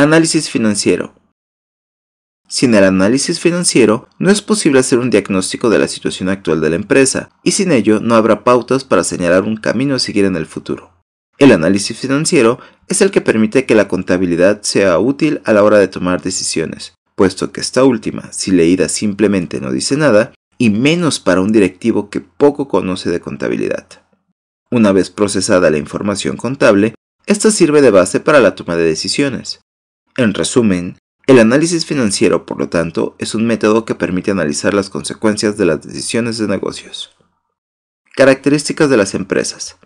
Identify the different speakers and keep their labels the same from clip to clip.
Speaker 1: Análisis financiero.
Speaker 2: Sin el análisis financiero, no es posible hacer un diagnóstico de la situación actual de la empresa, y sin ello no habrá pautas para señalar un camino a seguir en el futuro. El análisis financiero es el que permite que la contabilidad sea útil a la hora de tomar decisiones, puesto que esta última, si leída simplemente no dice nada, y menos para un directivo que poco conoce de contabilidad. Una vez procesada la información contable, esta sirve de base para la toma de decisiones. En resumen, el análisis financiero, por lo tanto, es un método que permite analizar las consecuencias de las decisiones de negocios. Características de las empresas.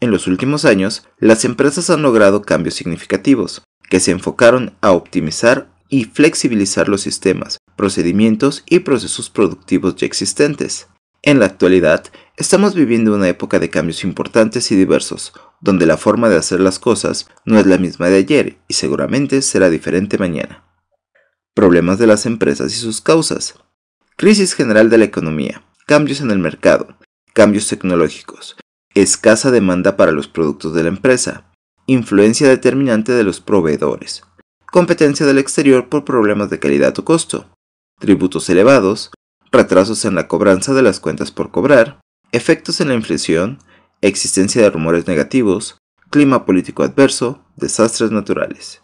Speaker 2: En los últimos años, las empresas han logrado cambios significativos, que se enfocaron a optimizar y flexibilizar los sistemas, procedimientos y procesos productivos ya existentes. En la actualidad, estamos viviendo una época de cambios importantes y diversos, donde la forma de hacer las cosas no es la misma de ayer y seguramente será diferente mañana. Problemas de las empresas y sus causas. Crisis general de la economía, cambios en el mercado, cambios tecnológicos, escasa demanda para los productos de la empresa, influencia determinante de los proveedores, competencia del exterior por problemas de calidad o costo, tributos elevados, retrasos en la cobranza de las cuentas por cobrar, efectos en la inflación, existencia de rumores negativos, clima político adverso, desastres naturales.